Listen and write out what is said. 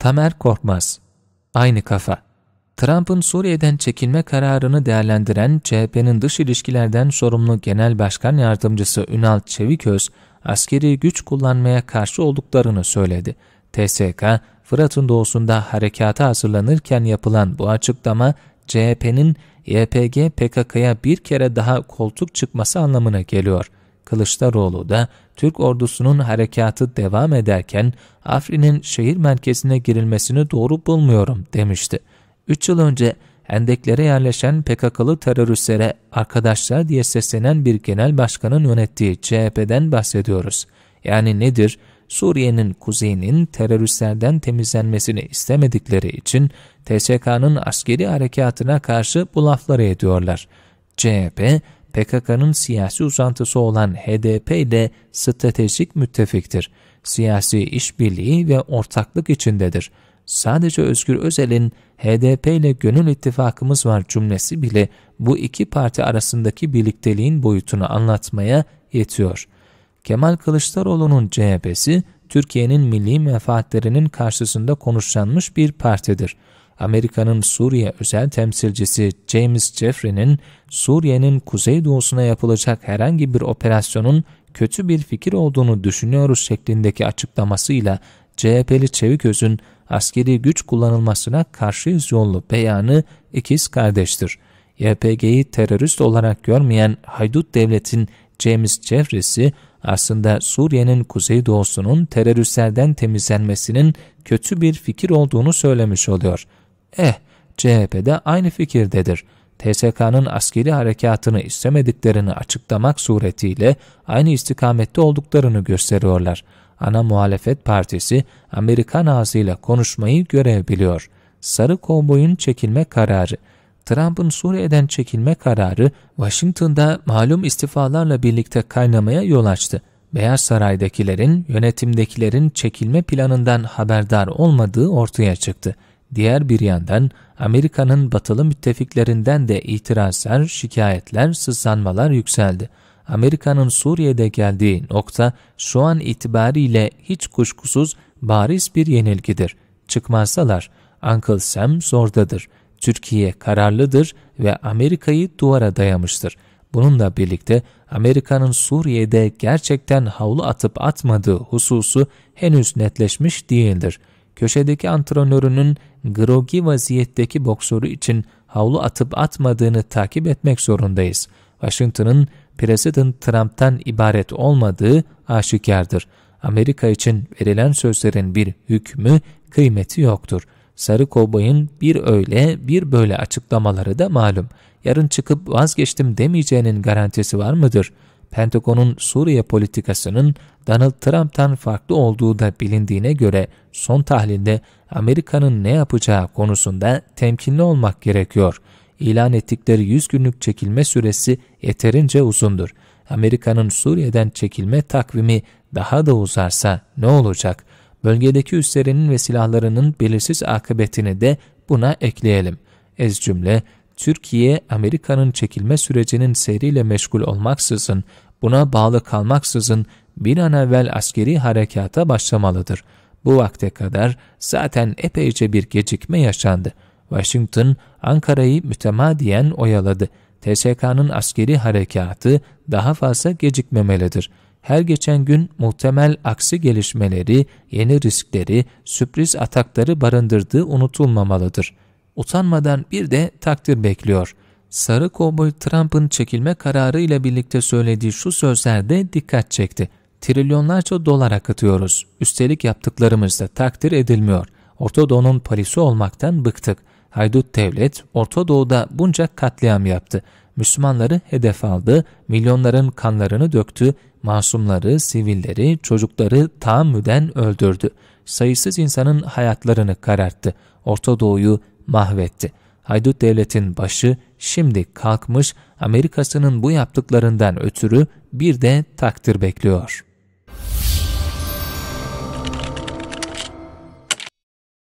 Tamer Korkmaz Aynı kafa Trump'ın Suriye'den çekilme kararını değerlendiren CHP'nin dış ilişkilerden sorumlu Genel Başkan Yardımcısı Ünal Çeviköz, askeri güç kullanmaya karşı olduklarını söyledi. TSK, Fırat'ın doğusunda harekata hazırlanırken yapılan bu açıklama, CHP'nin YPG PKK'ya bir kere daha koltuk çıkması anlamına geliyor. Kılıçdaroğlu da Türk ordusunun harekatı devam ederken Afrin'in şehir merkezine girilmesini doğru bulmuyorum demişti. 3 yıl önce endeklere yerleşen PKK'lı teröristlere arkadaşlar diye seslenen bir genel başkanın yönettiği CHP'den bahsediyoruz. Yani nedir? Suriye'nin kuzeyinin teröristlerden temizlenmesini istemedikleri için TSK'nın askeri harekatına karşı bu lafları ediyorlar. CHP, PKK'nın siyasi uzantısı olan HDP ile stratejik müttefiktir. Siyasi işbirliği ve ortaklık içindedir. Sadece Özgür Özel'in HDP ile gönül ittifakımız var cümlesi bile bu iki parti arasındaki birlikteliğin boyutunu anlatmaya yetiyor. Kemal Kılıçdaroğlu'nun CHP'si Türkiye'nin milli menfaatlerinin karşısında konuşlanmış bir partidir. Amerika'nın Suriye özel temsilcisi James Jeffrey'nin Suriye'nin kuzeydoğusuna yapılacak herhangi bir operasyonun kötü bir fikir olduğunu düşünüyoruz şeklindeki açıklamasıyla CHP'li Çeviköz'ün askeri güç kullanılmasına karşıyız yollu beyanı ikiz kardeştir. YPG'yi terörist olarak görmeyen haydut devletin James Jeffries'i aslında Suriye'nin kuzeydoğusunun teröristlerden temizlenmesinin kötü bir fikir olduğunu söylemiş oluyor.'' Eh, CHP de aynı fikirdedir. TSK'nın askeri harekatını istemediklerini açıklamak suretiyle aynı istikamette olduklarını gösteriyorlar. Ana muhalefet partisi Amerikan ağzıyla konuşmayı görebiliyor. Sarı kovboyun çekilme kararı Trump'ın Suriye'den çekilme kararı Washington'da malum istifalarla birlikte kaynamaya yol açtı. Beyaz Saray'dakilerin yönetimdekilerin çekilme planından haberdar olmadığı ortaya çıktı. Diğer bir yandan Amerika'nın batılı müttefiklerinden de itirazlar, şikayetler, sızlanmalar yükseldi. Amerika'nın Suriye'de geldiği nokta şu an itibariyle hiç kuşkusuz bariz bir yenilgidir. Çıkmazsalar Uncle Sam zordadır. Türkiye kararlıdır ve Amerika'yı duvara dayamıştır. Bununla birlikte Amerika'nın Suriye'de gerçekten havlu atıp atmadığı hususu henüz netleşmiş değildir köşedeki antrenörünün grogi vaziyetteki boksörü için havlu atıp atmadığını takip etmek zorundayız. Washington'ın President Trump'tan ibaret olmadığı aşikardır. Amerika için verilen sözlerin bir hükmü, kıymeti yoktur. Sarı kovboyun bir öyle bir böyle açıklamaları da malum. Yarın çıkıp vazgeçtim demeyeceğinin garantisi var mıdır?'' Pentagon'un Suriye politikasının Donald Trump'tan farklı olduğu da bilindiğine göre son tahlilde Amerika'nın ne yapacağı konusunda temkinli olmak gerekiyor. İlan ettikleri 100 günlük çekilme süresi yeterince uzundur. Amerika'nın Suriye'den çekilme takvimi daha da uzarsa ne olacak? Bölgedeki üslerinin ve silahlarının belirsiz akıbetini de buna ekleyelim. Ez cümle Türkiye, Amerika'nın çekilme sürecinin seyriyle meşgul olmaksızın, buna bağlı kalmaksızın bir an evvel askeri harekata başlamalıdır. Bu vakte kadar zaten epeyce bir gecikme yaşandı. Washington, Ankara'yı mütemadiyen oyaladı. TSK'nın askeri harekatı daha fazla gecikmemelidir. Her geçen gün muhtemel aksi gelişmeleri, yeni riskleri, sürpriz atakları barındırdığı unutulmamalıdır.'' utanmadan bir de takdir bekliyor. Sarı kovboy Trump'ın çekilme kararı ile birlikte söylediği şu sözler de dikkat çekti. Trilyonlarca dolar akıtıyoruz. Üstelik yaptıklarımız da takdir edilmiyor. Orta Doğu'nun Paris'i olmaktan bıktık. Haydut devlet Orta Doğu'da bunca katliam yaptı. Müslümanları hedef aldı, milyonların kanlarını döktü, masumları, sivilleri, çocukları tahammüden öldürdü. Sayısız insanın hayatlarını kararttı. Orta Doğu'yu mahvetti. Haydut devletin başı şimdi kalkmış Amerika'sının bu yaptıklarından ötürü bir de takdir bekliyor.''